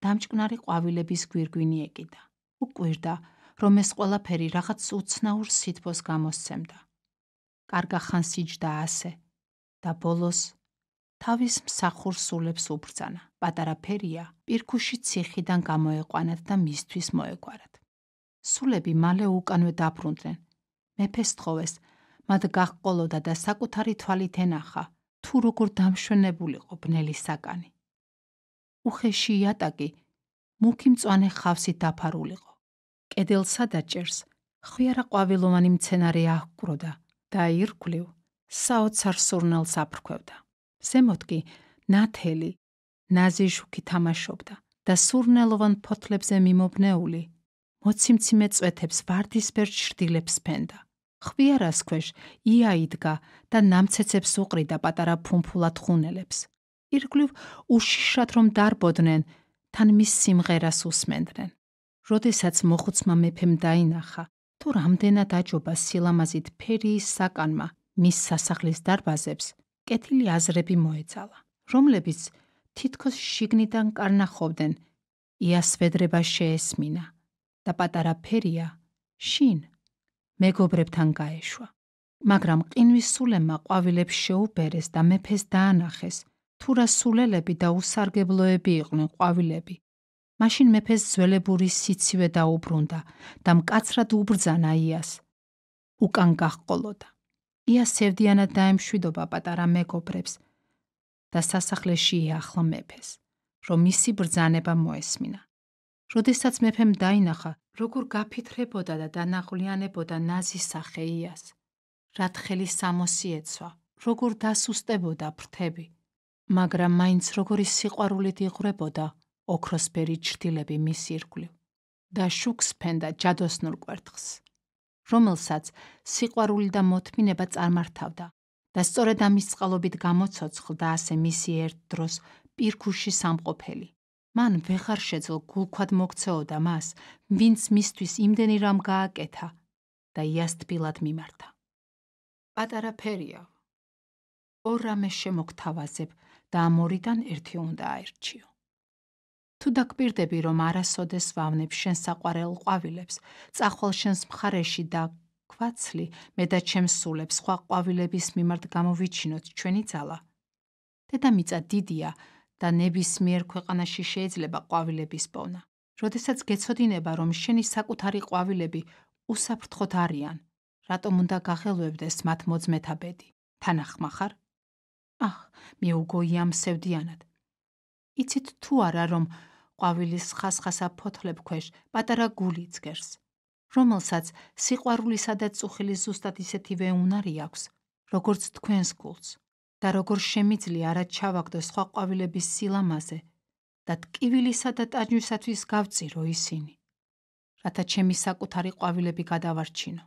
დამჭკნარი ყვავილების გვირგვინი ეკიდა. უკვირდა, რომ ეს ყველაფერი რაღაც უცნაურ სითბოს გამოსცემდა. კარგა ხანსიჯდა ასე და ბოლოს თავის მსახურსულებს უბრძანა. პატარა ფერია პირქუში ციხიდან გამოეყვანათ და მისთვის მოეყარათ. სულები მალე უკანვე დაბრუნდნენ. მეფე სთხოვეს, მათ გაჰყოლოდა და საკუთარი თვალით ენახა თუ როგორ დამშვენებულიყო ბნელი საკანი უხეში იატაკი მუქი მწვანე ხავსით დაფარულიყო კედელსა დაჭერს ხვიარა ყვავილოვანი მცენარე აჰკროდა და ირგვლივ საოცარ სურნელს აფრქვევდა ზემოთ კი ნათელი ნაზი შუქი თამაშობდა და სურნელოვან ფოთლებზე მიმობნეული მოციმციმე წვეთებს ვარდისფერ ჭრდილებს ფენდა ხვიარას ქვეშ ია იდგა და ნამცეცებს უყრიდა პატარა ფუმფულად ხუნელებს ირგლივ უშიშად რომ დარბოდნენ თან მის სიმღერას უსმენდნენ როდესაც მოხუცმა მეფემ დაინახა თუ რამდენად აჯობა სილამაზით ფერიის საკანმა მის სასახლის დარბაზებს კეთილი აზრები მოეწალა რომლებიც თითქოს შიგნიდან კარნახობდნენ იას ვედრება შეესმინა და პატარა ფერია შინ მეგობრებთან გაეშვა. მაგრამ ყინვის სულემა ყვავილებს შეუბერეს და მეფეს დაანახეს, თუ რა სულელები და უსარგებლოები იყვნენ ყვავილები. მაშინ მეფეს ძველებური სიცივე დაუბრუნდა და მკაცრად უბრძანა იას. უკან გახყოლოდა. იას სევდიანად დაემშვიდობა პატარა მეგობრებს და სასახლეში იახლა მეფეს, რომ მისი ბრძანება მოესმინა. როდესაც მეფემ დაინახა, როგორ გაფიქრებოდა და დანახლიანებოდა ნაზის სახე იას, რათხელი სამოსიეცვა, როგორ დასუსტებოდა ფრთები, მაგრამ მაინც როგორი სიყვარულით იღვრებოდა ოქროსფერი ჭრილები მის ირგვლივ და შუქს ფენდა ჯადოსნურ კვერთხს, რომელსაც სიყვარული და მოთმინება წარმართავდა და სწორედ ამის წყალობით გამოცოცხლდა ასე მისი ერთ დროს პირქუში სამყოფელი. მან ვეღარ შეძლო გულქვად მოქცეოდა მას, ვინც მისთვის იმდენი რამ გააკეთა და იასთბილად მიმართა. პატარა ფერიავ. ორ რამე შემოგთავაზებ და ამ ორიდან ერთი უნდა აერჩიო. თუ დაგპირდები რომ არასოდეს ვავნებ შენ საყვარელ ყვავილებს, წახვალ შენს მხარეში და კვაცლი მე და ჩემს სულებს სხვა ყვავილების მიმართ გამოვიჩინოთ ჩვენი ძალა. დედა მიწა დიდია, და ნებისმიერ ქვეყანაში შეიძლება ყვავილების პოვნა. როდესაც გეცოდინება, რომ შენი საკუთარი ყვავილები უსაფრთხოდ არიან, რატომ უნდა გახელვებდეს მათ მოძმეთა ბედი? თანახმა ხარ? აჰ, მე უგოიამსევდიანად. იცით თუ არა, რომ ყვავილის ხასხასა ფოთლებ ქვეშ პატარა გული ძგერს, რომელსაც სიყვარულისა და წუხილის ზუსტად ისეთივე უნარი აქვს, როგორც თქვენს გულს. და როგორ შემიძლია არა ჩავაგდო სხვა ყვავილების სილამაზე და ტკივილისა და ტაჯვისათვის გავწირო ისინი რათა ჩემი საკუთარი ყვავილები გადავარჩინო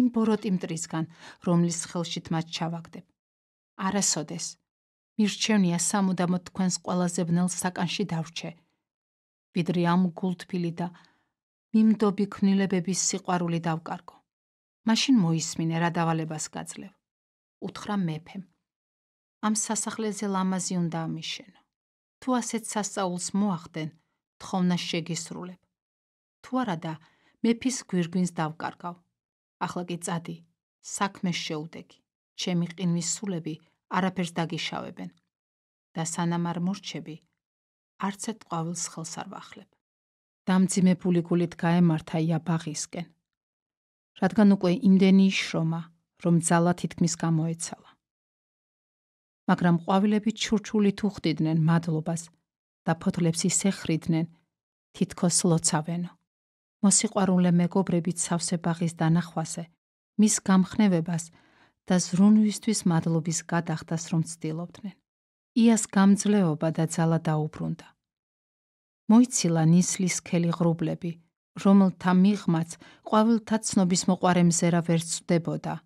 იმ ბოროტი მტრისგან რომლის ხელშით მათ ჩავაგდებ არასოდეს მირჩენია სამუდამოდ თქვენს ყველაზე ბნელ საკანში დავრჩე ვიდრე ამ გულთფილი და მიმდობი ქნილებების სიყვარული დავკარგო მაშინ მოისმინე რა დავალებას გაძლევ უთხრა მეფემ ამ სასახლეზე ლამაზი უნდა ამიშენო. თუ ასეთ სასწაულს მოახდენ, თხოვნა შეგისრულებ. თუ არადა, მეფის გვირგვინს დავკარგავ. ახლა კი წადი, საქმეს შეუდეგი. ჩემი ყინვის სულები არაფერს დაგიშავებენ. და სანამ არ მორჩები, არც ერთ ყვავილს ხელს არ ვახლებ. დამძიმებული გულით გაემართა იაბაღისკენ. რადგან უკვე იმდენი შრომა, რომ ძალა თითქმის გამოეცალა. მაგრამ ყვავილები ჩურჩულით უხდიდნენ მადლობას და ფოთლებს ისე ხრიდნენ თითქოს ლოცავენო მოსიყვარულე მეგობრებით სავსე ბაღის დანახვაზე მის გამხნევებას და ზრუნვისთვის მადლობის გადახდას რომ ცდილობდნენ იას გამძლეობა და ძალა დაუბრუნდა მოიცილა ნისლის ხელი ღრუბლები რომელთა მიღმაც ყვავილთა ცნობის მოყარემზერა ვერ წდებოდა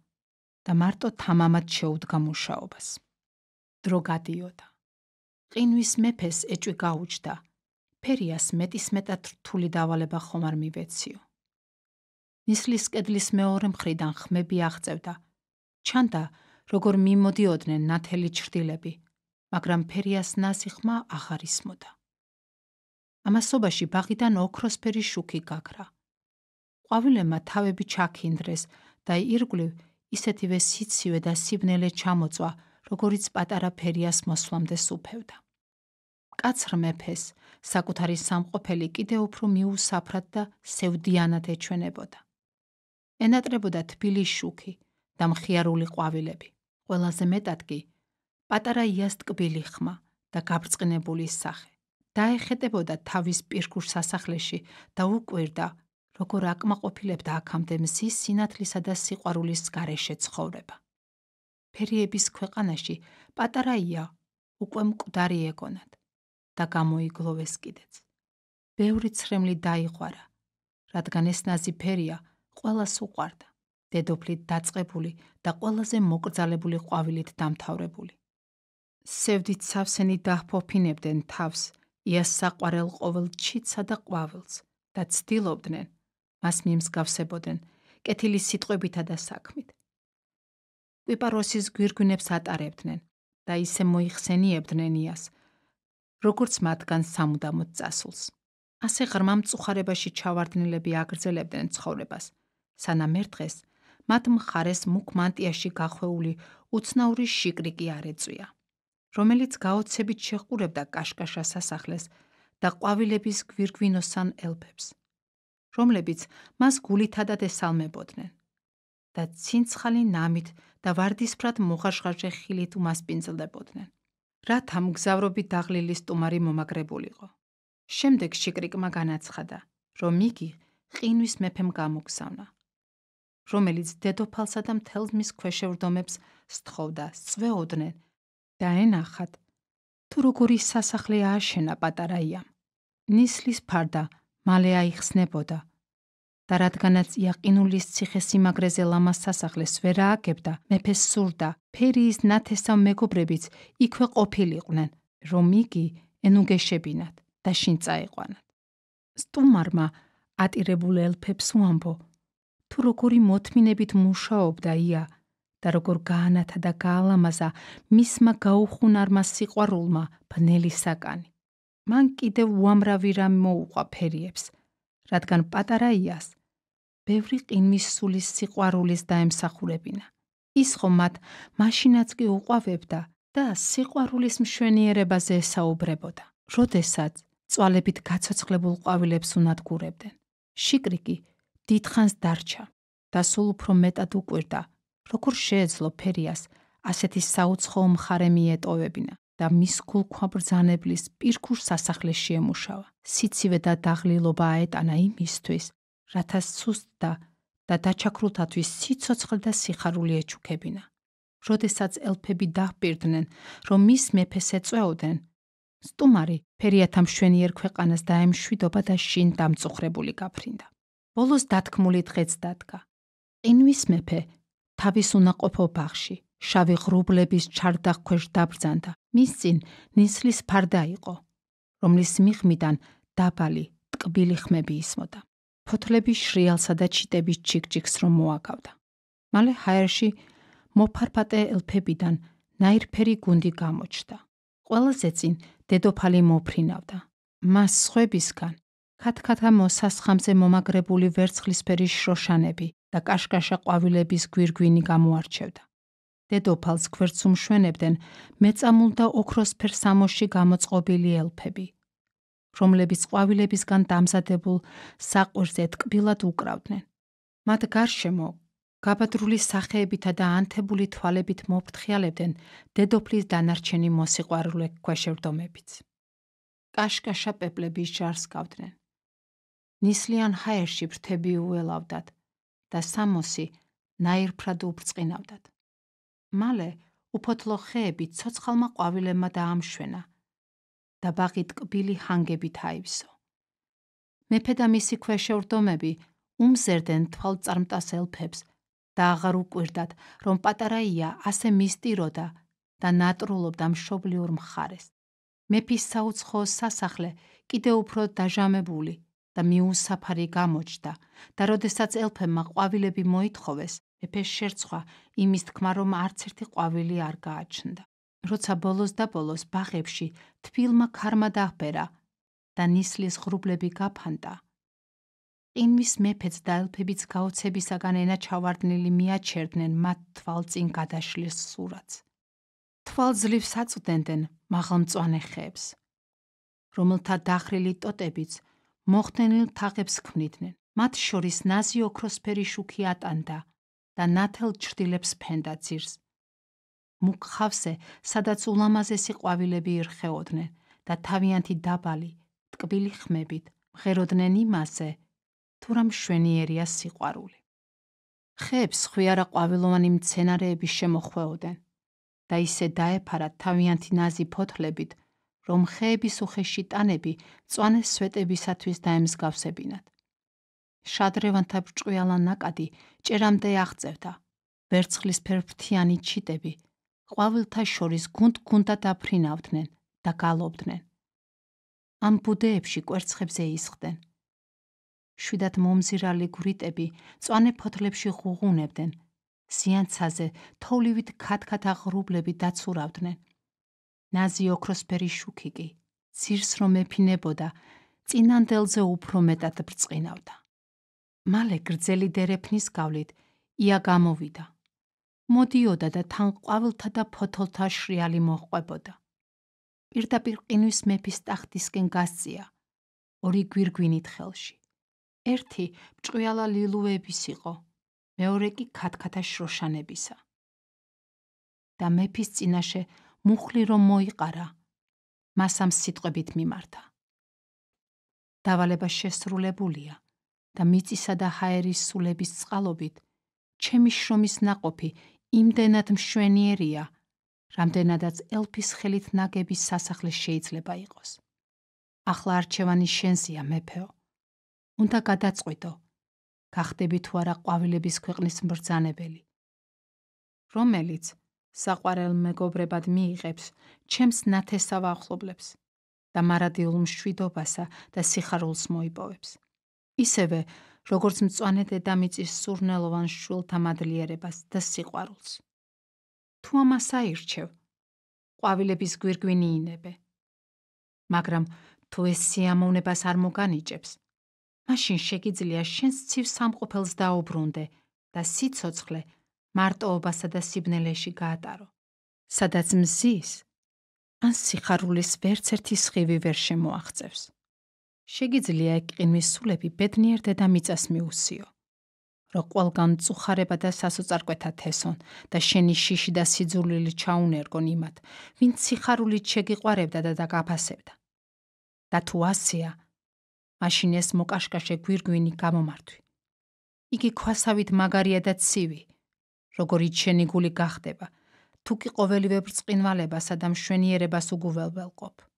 და მარტო თამამად შეუდგა მუშაობას დრო გადიოდა. ყინვის მეფეს ეჭვი გაუჩდა. ფერიას მეტის მეტად რთული დავალება ხომ არ მივეციო. ნისლის კედლის მეორე მხრიდან ხმები აღწევდა. ჩანდა, როგორ მიმოდიოდნენ ნათელი ჭრდილები, მაგრამ ფერიას ناسი ხმა აღარ ისმოდა. ამასობაში ბაღიდან ოქროსფერი შუქი გაქრა. ყვავილემა თავები ჩაქინდრეს და ირგვლივ ისეთივე სიცივე და სიბნელე ჩამოწვა. როგორიც პატარა ფერიას მოსვლამდე სუფევდა. კაცრ მეფეს საკუთარი სამყოფელი კიდე უფრო მიუსაფრად და სევდიანად ეჩვენებოდა. ენატრებოდა თბილი შუქი და მხიარული ყვავილები. ყველაზე მეტად კი პატარა იას ტკბილი ხმა და გაბრწყინებული სახე დაეხეტებოდა თავის პირქუშ სასახლეში და უკვირდა როგორ აკმაყოფილებდა აქამდე მსის სინათლისა და სიყვარულის გარეშე ცხოვრება. ფერიების ქვეყანაში პატარაია უკვე მკვდარი ეგონათ და გამოიგლოვეს კიდეც. ბევრი ცრემლი დაიყარა, რადგან ეს ნაზი ფერია ყოველას უყარდა. დედოფლით დაწቀბული და ყველაზე მოკრძალებული ყვავილით დამთავრებული. სევდით სავსენი დაფოფინებდნენ თავს იას საყვარელ ყოველ ჩიცსა და ყვავილს და ცდილობდნენ მას მიმსგავსებოდნენ კეთილი სიტყვებითა და საქმით. კვიპაროსის გვირგვინებს ატარებდნენ და ისე მოიხსენიებდნენ იას, როგორც მათგან სამუდამოდ წასულს. ასე ღრმა მწუხარებაში ჩავარდნილები აგრძელებდნენ ცხოვრებას, სანამ ერთხეს მათ მხარეს მუქმანტიაში გახვეული უცნაური შიკრიკი არ ეწვია, რომელიც გაოცებით შეხურებდა კაშკაშა სასახლეს და ყვავილების გვირგვინოსან ელფებს, რომლებიც მას გულითადად ესალმებოდნენ. და ცინცხალი ნამით და ვარდისფრად მოხარშღარშე ხილით უმასპინძლდებოდნენ. რათა მგზავრობი დაღლილის სტუმარი მომაგრებულიყო. შემდეგ შეკრიკმა განაცხადა, რომ იგი ყინვის მეფემ გამოგზავნა, რომელიც დედოფალსა და მთელ მის ქვეშევრდომებს სთხოვდა, წვეოდნენ და ენახათ, თუ როგორი სასახლე ააშენა პატარაიამ. ნისლის ფარდა მალე აიხსნებოდა. და რადგანაც იაყინულის ციხესიმაგრეზე ლამას სასახლეს ვერ ააგებდა, მეფეს სურდა, ფერიის ნათესავ მეგობრებიც იქვე ყოფილიყვნენ, რომ იგი ენუგეშებინათ და შინ წაიყვანათ. სტუმარმა ატირებულ ელფებს უამბო, თუ როგორი მოთმინებით მუშაობდა ია და როგორ გაანათადა გაალამაზა მისმა გაუხუნარმა სიყვარულმა ბნელი საკანი. მან კიდევ უამრავი რამ მოუყვა ფერიებს – რადგან პატარა იას ბევრი ყინვის სულის სიყვარულის დაემსახურებინა ის ხომ მათ მაშინაც კი უყვავებდა და სიყვარულის მშვენიერებაზე ესაუბრებოდა როდესაც წვალებით გაცოცხლებულ ყვავილებს უნადგურებდნენ შიკრიკი დიდხანს დარჩა და სულ უფრო მეტად უკვირდა როგორ შეეძლო ფერიას ასეთი საუცხო მხარემი ეტოვებინა და მის გულქვა ბრძანებლის პირქურ სასახლეში ემუშავა. სიცივე და დაღლილობა აეტანა იმისთვის, რათა სუსტდა და დაჩაქრულთათვის სიცოცხლე და სიხარული ეჩუქებინა. როდესაც ელფები დაპირდნენ, რომ მის მეფეს ეწეოდნენ, სტუმარი ფერიათა მშვენიერ ქვეყანას დაემშვიდობა და შინ დამწუხრებული გაფრინდა. ბოლოს დათქმული დღეც დადგა. ყინვის მეფე თავის უნაყოფო ბაღში შავი ღრუბლების ჩარდახქვეშ დაბრძანდა მის წინ ნისლის ფარდა იყო, რომლის მიღმიდან დაბალი, ტკბილი ხმები ისმოდა. ფოთლები შრიალსა და ჩიტების ჩიკჩიკს რომ მოაგავდა. მალე ჰაერში მოფარფატე ელფებიდან ნაირფერი გუნდი გამოჩნდა. ყველაზე წინ დედოფალი მოფრინავდა. მას სხვებისგან ქათქათა მოსასხამზე მომაგრებული ვერცხლისფერი შროშანები და კაშკაშა ყვავილების გვირგვინი გამოარჩევდა. დედოფალს ქვერცს უშვენებდნენ მეწამულ და ოქროსფერ სამოში გამოწყობილი ელფები, რომლებიც ყვავილებისგან დამზადებულ საყურზე ტკბილად უკრავდნენ. მათ გარშემო გაბადრული სახეებითა და ანთებული თვალებით მოფრთხიალებდნენ დედოფლის დანარჩენი მოსიყვარულე ქვეშევრდომებიც. კაშკაშა პეპლების ჯარს გავდნენ. ნისლიან ჰაერში ფრთები უელავდათ და სამოსი ნაირფრად უბრწყინავდათ. მალე უფოთლო ხეები ცოცხალმა ყვავილებმა დაამშვენა და ბაღი ტკბილი ჰანგები თაივსო. მეფე და მისი ქვეშევრდომები უმზერდნენ თვალწარმტას ელფებს და აღარ უკვირდათ, რომ პატარაია ასე მისტიროდა და ნატრულობდა მშობლიურ მხარეს. მეფის საუცხო სასახლე კიდევ უფრო დაჟამებული და მიუსაფარი გამოჩნდა და როდესაც ელფებმა ყვავილები მოითხოვეს, მეფეს შერცხვა იმის თქმა, რომ არც ერთი ყვავილი არ გააჩნდა. როცა ბოლოს და ბოლოს ბაღებში თბილმა ქარმა დააფერა და ნისლის ღრუბლები გაფანტა. ინვის მეფეც და ელფებიც გაოცებისაგან ენა ჩავარდნილი მიაჩერდნენ მათ თვალწინ გადაშლის სურათს. თვალძლივს აწვდენდნენ მაღალმწვანე ხეებს, რომელთა დახრილი ტოტებიც მოხდენილ თაღებს ქმნიდნენ. მათ შორის ნაზი ოქროსფერი შუქი ატანდა. და ნათელ ჭრდილებს ფენდა ძირს. მუკხავსე, სადაც ულამაზესი ყვავილები ირხეოდნენ და თავიანთი დაბალი, ტკბილი ხმებით მღეროდნენ იმაზე, თუ რამ შვენიერია სიყვარული. ხეებს ხვიარა ყვავილოვანი მცენარეები შემოხვეოდნენ და ისე დაეფარა თავიანთი ნაზი ფოთლებით, რომ ხეების უხეში ტანები წვანე სვეტებისათვის დაემსგავსებინათ. შადრევანთა ბრჭყვიალა ნაკადი ჭერამდე აღწევდა. ვერცხლისფერ ფრთიანი ჩიტები ყვავილთა შორის გუნდ-გუნდა დაფრინავდნენ და გალობდნენ. ამ ბუდეებში კვერცხებზე ისხდნენ. შვიდათ მომზირალი გრიტები წვანე ფოთლებში ღუღუნებდნენ. სიანცაზე თოვლივით ქათქათა ღრუბლები დაცურავდნენ. ნაზი ოქროსფერი შუქი კი ცირს რომ ეფინებოდა, წინანდელზე უფრო მეტად ბრწყინავდა. მალე გრძელი დერეფნის გავლით ია გამოვიდა. მოდიოდა და თან ყვავილთა და ფოთოლთა შრიალი მოჰყვებოდა. პირდაპირ ყინვის მეფის ტახტისკენ გასწია ორი გვირგვინით ხელში. ერთი ბჭვიალა ლილუების იყო, მეორე კი ქათქათა შროშანებისა. და მეფის წინაშე მუხლი რომ მოიყარა, მას ამ სიტყვებით მიმართა. დავალება შესრულებულია. და მიწისა და ჰაერის სულების წყალობით ჩემი შრომის ناقოფი იმდენად მშვენიერია რამდენადაც ელფის ხელით ნაგების სასახლე შეიძლება იყოს ახლა არჩევანი შენსია მეფეო უნდა გადაწყვიტო გახდები თუ არა ყვავილების ქვეყნის მბრძანებელი რომელიც საყვარელ მეგობრებად მიიღებს ჩემს ნათესავ ახლობლებს და მარადილ მშვიდობასა და სიხარულს მოიპოვებს ისევე როგორც მწوانه დედამიწის სურნელოვან შულთა მადლიერებას და სიყვარულს თუ ამას აირჩევ ყვავილების გვირგვინი ინებე მაგრამ თუ ეს სიამოვნებას არ მოგანიჭებს მაშინ შეგიძლია შენს ცივ სამყოფელს დაუბრუნდე და სიцоცხლე მარტოობასა და სიბნელეში გაატარო სადაც მზის ან სიხარულის ვერც ერთი სხივი ვერ შემოაღწევს შეგიძლია ეკყინვის სულები ბედნიერ დედამიწას მიუსიო რომ ყველგან წუხარება და სასოწარკვეთა თესონ და შენი შიში და სიძულვილი ჩაუნერგონ იმათ ვინც სიხარულით შეგიყვარებდა და დაგაფასებდა და თუ ასია მაშინ ეს მოკაშკაშე გვირგვინი გამომართვი იგი ქვასავით მაგარია და ცივი როგორი შენი გული გახდება თუ კი ყოველივე ბრწყინვალებას ადამიანიერებას უგუველველყოფ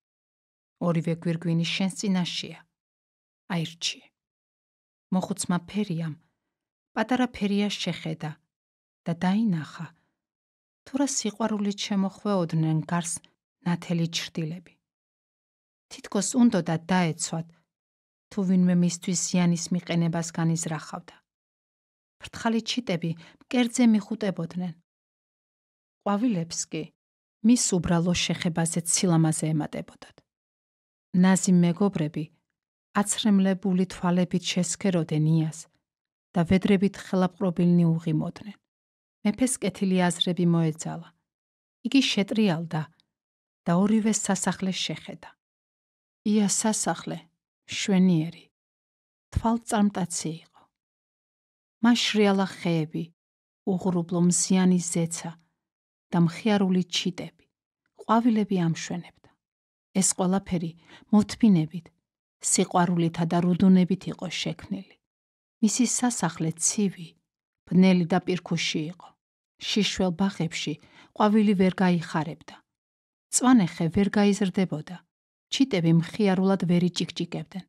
ორივე გვირგვინი შენს წინაშია. აირჩი. მოხუცმა ფერიამ პატარა ფერია შეხედა და დაინახა თუ რა სიყვარულით შემოხვეოდნენ გარს ნათელი ჭრდილები. თითქოს უნდოდა დაეცვათ თუ ვინმე მისთვის ზიანის მიყენებას განიზრახავდა. ფრთხალი ჩიტები მკერდზე მიხუტებოდნენ. ყვავილებს კი მის უბრალო შეხებაზე ცილამაზე ემატებოდათ. ნაზი მეგობრები აცრემლებული თვალებით შესქეროდნენ იას და ვედრებით ხელაპყრობილნი უღიმოდნენ. მეფეს კეთილი აზრები მოეძალა. იგი შეტრიალდა და ორივე სასახლეს შეხედა. იას სასახლე შვენიერი თვალწარმტაცი იყო. მას შრიალა ხეები, უღრუბლო მზიანი ზეცა და მხიარული ჩიტები ყვავილები ამშვენებდა. ეს ყველაფერი მოთფინებით, სიყვარულითა და რუდუნებით იყო შექმნილი. მისი სასახლე ცივი, ბნელი და პირქუში იყო. შიშველ ბაღებში ყვავილი ვერ გაიხარებდა. წვანე ხე ვერ გაიზრდებოდა. ჩიტები მხიარულად ვერ იჭიჭიკებდნენ.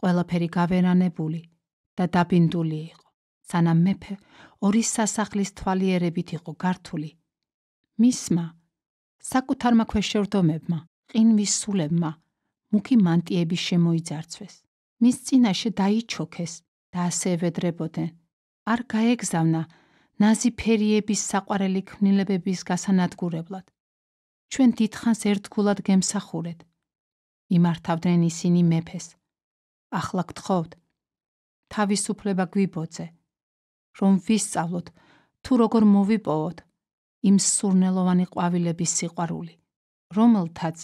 ყველაფერი გავერანებული და დაბინდული იყო. სანამ მეფე ორი სასახლის თვალიერებით იყო გართული, მისმა საკუთარმა ქვეშევრდომებმა ყინვის სულებმა მუქი მანტიები შემოიძარცვეს. მის წინაშე დაიჩოქეს და ასევედრებოდნენ. არ გაეგზავნა ნაზი ფერიების საყვარელი ქნილებების გასანადგურებლად. ჩვენ დითხანს ერთგულად გემსახურეთ. იმართავდნენ ისინი მეფეს. ახლა გთხოვთ თავისუფლება გვიბოძე. რომ ვისწავლოთ თუ როგორ მოვიპოვოთ იმ სურნელოვანი ყვავილების სიყვარული, რომელთაც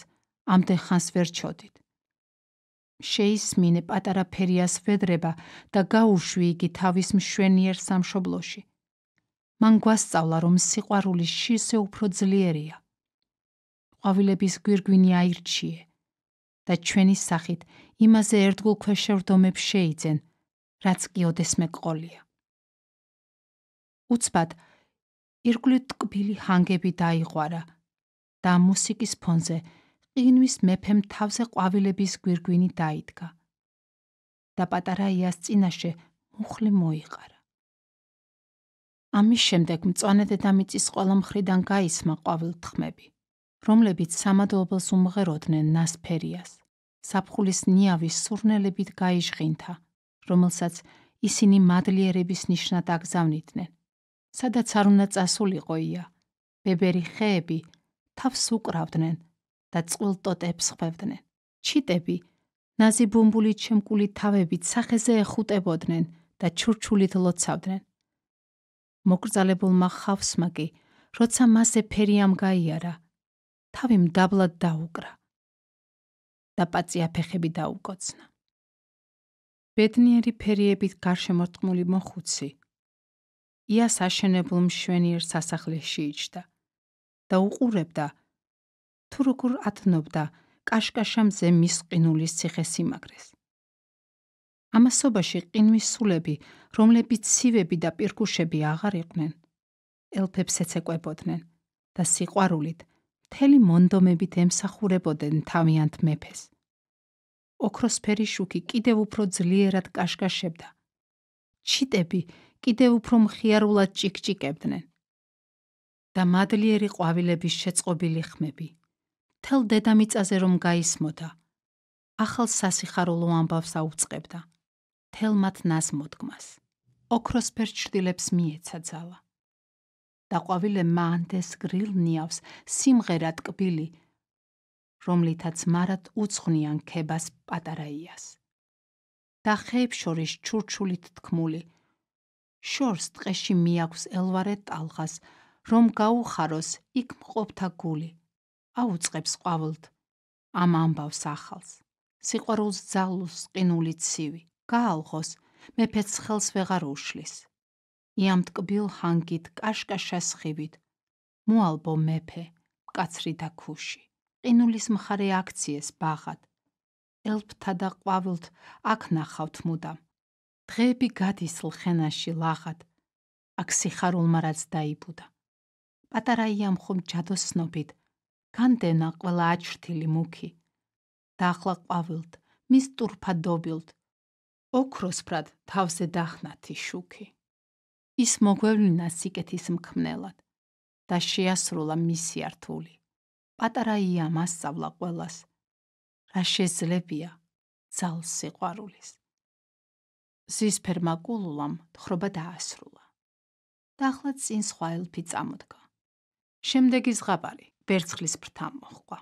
ამდე ხანს ვერ ჩოდით. შეისმინე პატარა ფერიას ვედრება და გაუშვი იგი თავის მშვენიერ სამშობლოში. მან გვასწავლა, რომ სიყვარული შისე უფრო ძლიერია. ყვავილების გვირგვინი აირჩიე და ჩვენი სახით იმაზე ერთგულ ქვეშევდომებს შეიძენ, რაც კი ოდესმე ყოლია. უცბად ირგვლივ ტკბილი ჰანგები დაიყვარა და მუსიკის ფონზე ყინვის მეფემ თავზე ყვავილების გვირგვინი დაიდგა და პატარა იას წინაშე მუხლი მოიყარა ამის შემდეგ მწვანე დედამიწის ყველა მხრიდან გაისმა ყვავილთხმები რომლებიც სამადლობელს უმღეროდნენ ნასფერიას საფხულის ნიავის სურნელებით გაიჟღინთა რომელსაც ისინი მადლიერების ნიშნად აგზავნიდნენ სადაც არ უნდა წასულიყო ია ბებერი ხეები თავს უკრავდნენ და წყვილტოტებს ხვევდნენ. ჩიტები ნაზი ბომბულით შემკული თავებით სახეზე ეხუტებოდნენ და ჩურჩულით ლოცავდნენ. მოკრძალებულმა ხავსმა კი, როცა მასე ფერი ამ გაიარა, თავი მდაბლად დაუკრა და პაწია ფეხები დაუკოცნა. ბედნიერი ფერიებით გარშემორტყმული მოხუცი იას აშენებულ მშვენიერ სასახლეში იჯდა და უყურებდა თუ როგორ ათნობდა კაშკაშამზე მის ყინულის ციხესიმაგრეს. ამასობაში ყინვის სულები, რომლებიც ცივები და პირქუშები აღარ იყვნენ, ელფებს ეცეკვებოდნენ და სიყვარულით თელი მონდომებით ემსახურებოდნენ თავიანთ მეფეს. ოქროსფერი შუქი კიდევ უფრო ძლიერად კაშკაშებდა. ჩიტები კიდევ უფრო მხიარულად ჭიკჭიკებდნენ და მადლიერი ყვავილების შეწყობილი ხმები თელ დედამიწაზე რომ გაისმოდა ახალ სასიხარულო ამბავს აუწებდა თელ მათ ناس მოდგმას ოქროსფერ ჭრილებს მიეცა ძალა და ყვავილე მანდეს გრილნიავს სიმღერა ტკბილი რომლითაც მარად უცხნიან ქებას პატარაიას და ხეებს შორის ჩურჩულით თქმული შორს ტყეში მიაქვს ელვარე ტალღას რომ გაუხაროს იქ მყოფთა გული აუწებს ყავლთ ამ ამბავს ახალს სიყვარულს ძალუს ყინული ცივი გაალღოს მეფეც ხელს ვეღარ უშლის იამ ტკბილ ხანგით კაშკაშას ხივით მოალბო მეფე მკაცრი და ქუში ყინულის მხარე აქციეს ბაღად ელფთა და ყავლთ აქ ნახავთ მუდამ დღეები გადის ლხენაში ლაღად აქ სიხარულმა რაც დაიბუდა პატარა იამ ხომ ჯადოსნობით განდენა ყველა აჩრთილი მუქი და ახლა ყავილთ მის турფადობილთ ოქროსფრად თავზე დახნათი შუქი ის მოგვევლინა სიკეთის მქმნელად და შეასრულა მისი ართული პატარა იამასავლა ყოლას რა შეძლებია ძალ სიყვარულის სისფერმა კულულამ თხრობა დაასრულა და ახლა წინ სხვა ელფი წამოდგა შემდეგი ზღაპარი ვერცხლის ფრთა მოჰყვა.